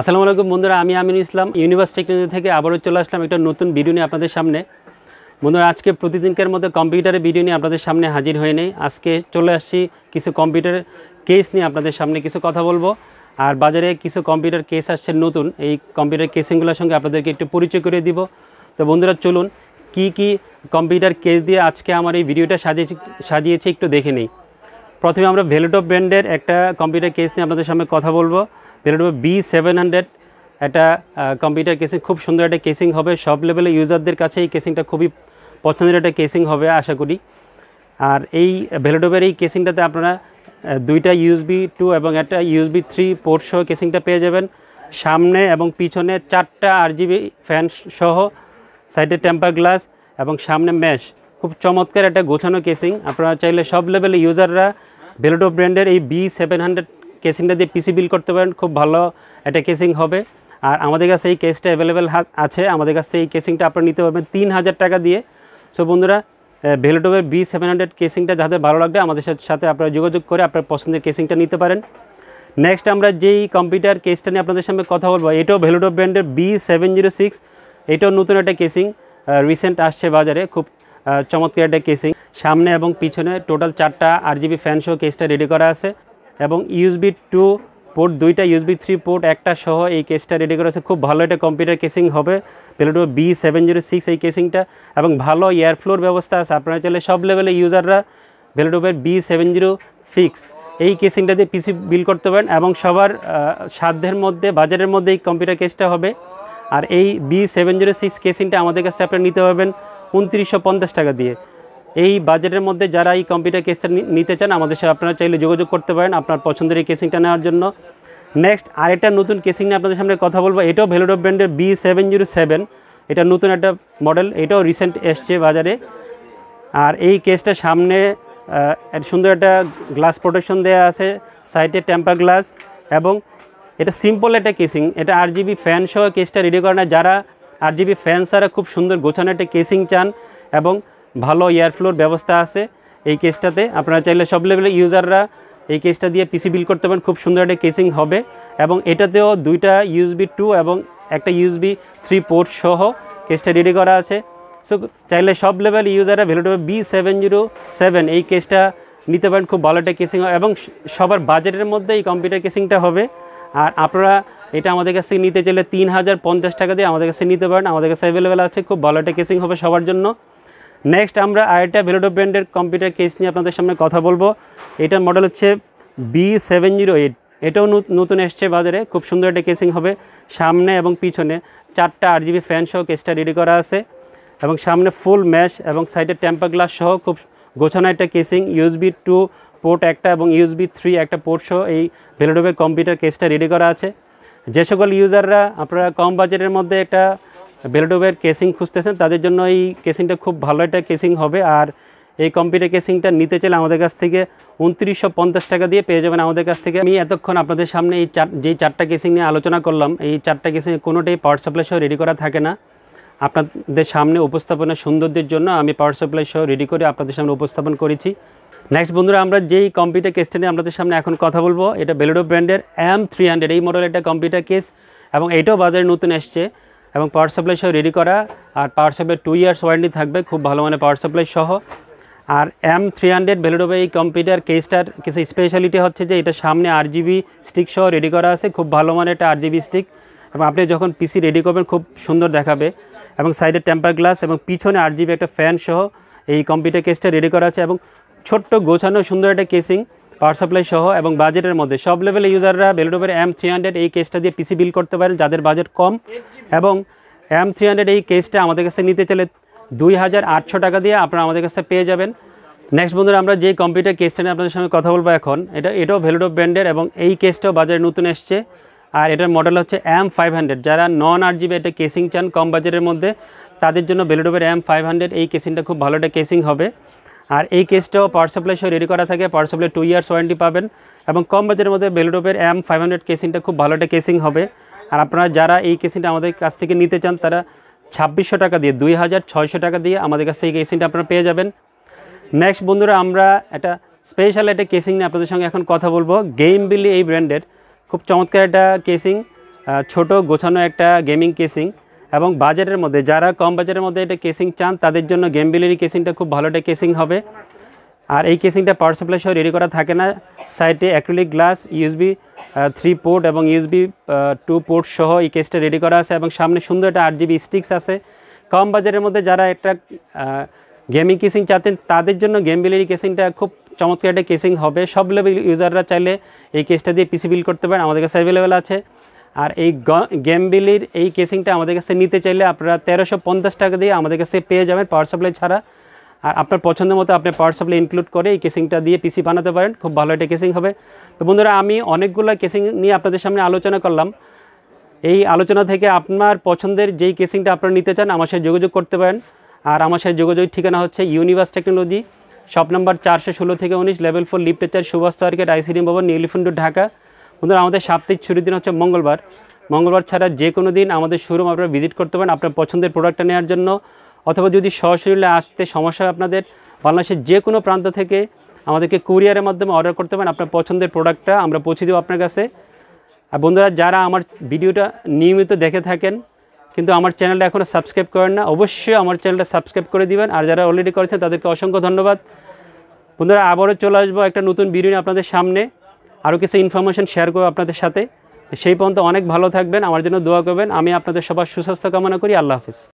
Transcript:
আসসালামু আলাইকুম বন্ধুরা আমি আমিন ইসলাম ইউনিভার্স টেকনোলজি থেকে আবারও চলে আসলাম একটা নতুন ভিডিও নিয়ে আপনাদের সামনে বন্ধুরা আজকে প্রতিদিনকার মধ্যে কম্পিউটারে ভিডিও নিয়ে আপনাদের সামনে হাজির হয়ে নেই আজকে চলে আসছি কিছু কম্পিউটার কেস নিয়ে আপনাদের সামনে কিছু কথা বলবো আর বাজারে কিছু কম্পিউটার কেস আসছে নতুন এই কম্পিউটার কেসিংগুলোর সঙ্গে আপনাদেরকে একটু পরিচয় করে দিব তো বন্ধুরা চলুন কি কি কম্পিউটার কেস দিয়ে আজকে আমার এই ভিডিওটা সাজিয়েছি সাজিয়েছি একটু দেখে নেই প্রথমে আমরা ভেলোটপ ব্র্যান্ডের একটা কম্পিউটার কেস নিয়ে আপনাদের সামনে কথা বলবো ভেলোটপ বি সেভেন হান্ড্রেড একটা কম্পিউটার কেসিং খুব সুন্দর একটা কেসিং হবে সব লেভেলে ইউজারদের কাছে এই কেসিংটা খুবই পছন্দের একটা কেসিং হবে আশা করি আর এই ভেলোটপের এই কেসিংটাতে আপনারা দুইটা ইউএসবি টু এবং একটা ইউএসবি থ্রি পোর্ট সহ কেসিংটা পেয়ে যাবেন সামনে এবং পিছনে চারটা আরজিবি ফ্যান সহ সাইডে টেম্পার গ্লাস এবং সামনে ম্যাশ খুব চমৎকার একটা গোছানো কেসিং আপনারা চাইলে সব লেভেলে ইউজাররা ভেলোটো ব্র্যান্ডের এই বি সেভেন হান্ড্রেড কেসিংটা দিয়ে পিসি বিল করতে পারেন খুব ভালো একটা কেসিং হবে আর আমাদের কাছে এই কেসটা অ্যাভেলেবেল আছে আমাদের কাছ থেকে এই কেসিংটা আপনার নিতে পারবেন তিন হাজার টাকা দিয়ে সো বন্ধুরা ভেলোডোভের বি সেভেন হান্ড্রেড কেসিংটা যাদের ভালো লাগবে আমাদের সাথে আপনারা যোগাযোগ করে আপনার পছন্দের কেসিংটা নিতে পারেন নেক্সট আমরা যেই কম্পিউটার কেসটা নিয়ে আপনাদের সামনে কথা বলবো এটাও ভেলোডো ব্র্যান্ডের বি সেভেন জিরো সিক্স এটাও নতুন একটা কেসিং রিসেন্ট আসছে বাজারে খুব চমৎকার একটা কেসিং সামনে এবং পিছনে টোটাল চারটা আর জিবি ফ্যানসহ কেসটা রেডি করা আছে এবং ইউএসবি টু পোর্ট দুইটা ইউএসবি থ্রি পোর্ট একটা সহ এই কেসটা রেডি করা আছে খুব ভালো একটা কম্পিউটার কেসিং হবে প্লেটো বি সেভেন জিরো সিক্স এই কেসিংটা এবং ভালো এয়ারফ্লোর ব্যবস্থা আছে আপনারা চাইলে সব লেভেলের ইউজাররা ভেলোডোবের বি সেভেন জিরো সিক্স এই কেসিংটা দিয়ে পিসি বিল করতে পারেন এবং সবার সাধ্যের মধ্যে বাজারের মধ্যে এই কম্পিউটার কেসটা হবে আর এই বি সেভেন জিরো সিক্স কেসিনটা আমাদের কাছে আপনারা নিতে পারবেন উনত্রিশশো টাকা দিয়ে এই বাজেটের মধ্যে যারা এই কম্পিউটার কেসটা নিতে চান আমাদের সাথে আপনারা চাইলে যোগাযোগ করতে পারেন আপনার পছন্দের এই কেসিংটা নেওয়ার জন্য নেক্সট আরেকটা নতুন কেসিং নিয়ে আপনাদের সামনে কথা বলবো এটাও ভেলোডো ব্র্যান্ডের বি সেভেন জিরো সেভেন এটা নতুন একটা মডেল এটাও রিসেন্ট এসছে বাজারে আর এই কেসটা সামনে সুন্দর একটা গ্লাস প্রোটেকশন দেওয়া আছে সাইডে টেম্পার গ্লাস এবং এটা সিম্পল একটা কেসিং এটা আর জিবি ফ্যান সহ কেসটা রেডি করে যারা আর জিবি ফ্যান ছাড়া খুব সুন্দর গোছানো একটা কেসিং চান এবং ভালো এয়ারফ্লোর ব্যবস্থা আছে এই কেসটাতে আপনারা চাইলে সব লেভেলের ইউজাররা এই কেসটা দিয়ে পিসি বিল করতে পারেন খুব সুন্দর একটা কেসিং হবে এবং এটাতেও দুইটা ইউএসবি টু এবং একটা ইউএসবি থ্রি পোর্ট সহ কেসটা রেডি করা আছে সো চাইলে সব লেভেল ইউজাররা ভ্যালুটেবল বি সেভেন জিরো সেভেন এই কেসটা নিতে পারেন খুব ভালো একটা কেসিং এবং সবার বাজেটের মধ্যে এই কম্পিউটার কেসিংটা হবে আর আপনারা এটা আমাদের কাছে নিতে চাইলে তিন হাজার পঞ্চাশ টাকা দিয়ে আমাদের কাছে নিতে পারেন আমাদের কাছে অ্যাভেলেবেল আছে খুব ভালো একটা কেসিং হবে সবার জন্য নেক্সট আমরা আরেকটা ভেলোডো ব্র্যান্ডের কম্পিউটার কেস নিয়ে আপনাদের সামনে কথা বলবো এটার মডেল হচ্ছে বি সেভেন জিরো এইট এটাও নতুন এসছে বাজারে খুব সুন্দর একটা কেসিং হবে সামনে এবং পিছনে চারটা আট জিবি ফ্যান সহ কেসটা রেডি করা আছে এবং সামনে ফুল ম্যাশ এবং সাইডে টেম্পার গ্লাস সহ খুব গোছানো একটা কেসিং ইউএসবি টু পোর্ট একটা এবং ইউএসবি থ্রি একটা পোর্ট সহ এই ভেলোডোবের কম্পিউটার কেসটা রেডি করা আছে যে সকল ইউজাররা আপনারা কম বাজেটের মধ্যে একটা বেলডোবের কেসিং খুঁজতেছেন তাদের জন্য এই কেসিংটা খুব ভালো একটা কেসিং হবে আর এই কম্পিউটার কেসিংটা নিতে চাইলে আমাদের কাছ থেকে উনত্রিশশো পঞ্চাশ টাকা দিয়ে পেয়ে যাবেন আমাদের কাছ থেকে আমি এতক্ষণ আপনাদের সামনে এই চার যেই চারটা কেসিং নিয়ে আলোচনা করলাম এই চারটা কেসিং কোনোটাই পাওয়ার সাপ্লাই সহ রেডি করা থাকে না আপনাদের সামনে উপস্থাপনা সৌন্দর্যের জন্য আমি পাওয়ার সাপ্লাই সহ রেডি করে আপনাদের সামনে উপস্থাপন করেছি নেক্সট বন্ধুরা আমরা যেই কম্পিউটার কেসটা নিয়ে আপনাদের সামনে এখন কথা বলবো এটা বেলুডো ব্র্যান্ডের এম থ্রি হান্ড্রেড এই মডেল একটা কম্পিউটার কেস এবং এইটাও বাজারে নতুন এসছে এবং পাওয়ার সাপ্লাই সহ রেডি করা আর power supply two years warranty থাকবে খুব ভালো মানে পাওয়ার সাপ্লাই সহ আর এম থ্রি হান্ড্রেড বেলুডোবে এই কম্পিউটার কেসটার কিছু স্পেশালিটি হচ্ছে যে এটা সামনে আর জিবি স্টিক সহ রেডি করা আছে খুব ভালো মানে একটা আর জিবি স্টিক এবং আপনি যখন পিসি রেডি করবেন খুব সুন্দর দেখাবে এবং সাইডে টেম্পার গ্লাস এবং পিছনে আর জিবি একটা ফ্যান সহ এই কম্পিউটার কেসটা রেডি করা আছে এবং ছোট্ট গোছানো সুন্দর একটা কেসিং পাওয়ার সাপ্লাই সহ এবং বাজেটের মধ্যে সব লেভেলের ইউজাররা বেলুডোবের এম থ্রি হান্ড্রেড এই কেসটা দিয়ে পিসি বিল করতে পারেন যাদের বাজেট কম এবং এম থ্রি হান্ড্রেড এই কেসটা আমাদের কাছে নিতে চলে দুই হাজার আটশো টাকা দিয়ে আপনারা আমাদের কাছে পেয়ে যাবেন নেক্সট বন্ধুরা আমরা যে কম্পিউটার কেসটা নিয়ে আপনাদের সঙ্গে কথা বলবো এখন এটা এটাও ভেলুডো ব্র্যান্ডের এবং এই কেসটাও বাজারে নতুন এসছে আর এটার মডেল হচ্ছে এম ফাইভ হান্ড্রেড যারা নন আর জিবি একটা কেসিং চান কম বাজারের মধ্যে তাদের জন্য ভেলুডোবের এম ফাইভ হান্ড্রেড এই কেসিংটা খুব ভালো একটা কেসিং হবে আর এই কেসটাও পাওয়ার সাপ্লাই সহ রেডি করা থাকে power supply two years warranty পাবেন এবং কম বাজারের মধ্যে বেলুডোপের এম ফাইভ হান্ড্রেড কেসিংটা খুব ভালো একটা কেসিং হবে আর আপনারা যারা এই কেসিংটা আমাদের কাছ থেকে নিতে চান তারা ছাব্বিশশো টাকা দিয়ে দুই হাজার ছয়শো টাকা দিয়ে আমাদের কাছ থেকে কেসিংটা আপনারা পেয়ে যাবেন নেক্সট বন্ধুরা আমরা একটা স্পেশাল একটা কেসিং নিয়ে আপনাদের সঙ্গে এখন কথা বলবো গেম বিলি এই ব্র্যান্ডের খুব চমৎকার একটা কেসিং ছোট গোছানো একটা গেমিং কেসিং এবং বাজারের মধ্যে যারা কম বাজারের মধ্যে এটা কেসিং চান তাদের জন্য গেমবিলেরি কেসিংটা খুব ভালো একটা কেসিং হবে আর এই কেসিংটা পাওয়ার সাপ্লাই সহ রেডি করা থাকে না সাইডে acrylic glass USB three port এবং ইউএসবি টু পোর্ট সহ এই কেসটা রেডি করা আছে এবং সামনে সুন্দর একটা আট জিবি স্টিক্স আছে কম বাজারের মধ্যে যারা একটা গেমিং কেসিং চাচ্ছেন তাদের জন্য গেমবিলেরি কেসিংটা খুব চমৎকার একটা কেসিং হবে সব লেভেল ইউজাররা চাইলে এই কেসটা দিয়ে পিসি বিল করতে পারেন আমাদের কাছে অ্যাভেলেবেল আছে আর এই গেমবিলির এই কেসিংটা আমাদের কাছে নিতে চাইলে আপনারা তেরোশো পঞ্চাশ টাকা দিয়ে আমাদের কাছে পেয়ে যাবেন পাওয়ার সাপ্লাই ছাড়া আর আপনার পছন্দ মতো আপনি পাওয়ার সাপ্লাই ইনক্লুড করে এই কেসিংটা দিয়ে পিসি বানাতে পারেন খুব ভালো একটা কেসিং হবে তো বন্ধুরা আমি অনেকগুলো কেসিং নিয়ে আপনাদের সামনে আলোচনা করলাম এই আলোচনা থেকে আপনার পছন্দের যেই কেসিংটা আপনারা নিতে চান আমার সাথে যোগাযোগ করতে পারেন আর আমার সাথে যোগাযোগ ঠিকানা হচ্ছে ইউনিভার্স টেকনোলজি শপ নম্বর চারশো ষোলো থেকে উনিশ লেভেল ফোর লিপ্টেচার সুভাষ তার্কেট আইসিডি ভবন নিউলিফুন্ডু ঢাকা বন্ধুরা আমাদের সাপ্তাহিক ছুটির দিন হচ্ছে মঙ্গলবার মঙ্গলবার ছাড়া যে কোনো দিন আমাদের শোরুম আপনারা ভিজিট করতে পারেন আপনার পছন্দের প্রোডাক্টটা নেওয়ার জন্য অথবা যদি সশরীরে আসতে সমস্যা আপনাদের বাংলাদেশের যে কোনো প্রান্ত থেকে আমাদেরকে কুরিয়ারের মাধ্যমে অর্ডার করতে পারেন আপনার পছন্দের প্রোডাক্টটা আমরা পৌঁছে দেবো আপনার কাছে আর বন্ধুরা যারা আমার ভিডিওটা নিয়মিত দেখে থাকেন কিন্তু আমার চ্যানেলটা এখনও সাবস্ক্রাইব করেন না অবশ্যই আমার চ্যানেলটা সাবস্ক্রাইব করে দিবেন আর যারা অলরেডি করেছেন তাদেরকে অসংখ্য ধন্যবাদ বন্ধুরা আবারও চলে আসবো একটা নতুন ভিডিও আপনাদের সামনে আরও কিছু ইনফরমেশন শেয়ার করবো আপনাদের সাথে সেই পর্যন্ত অনেক ভালো থাকবেন আমার জন্য দোয়া করবেন আমি আপনাদের সবার সুস্বাস্থ্য কামনা করি আল্লাহ হাফিজ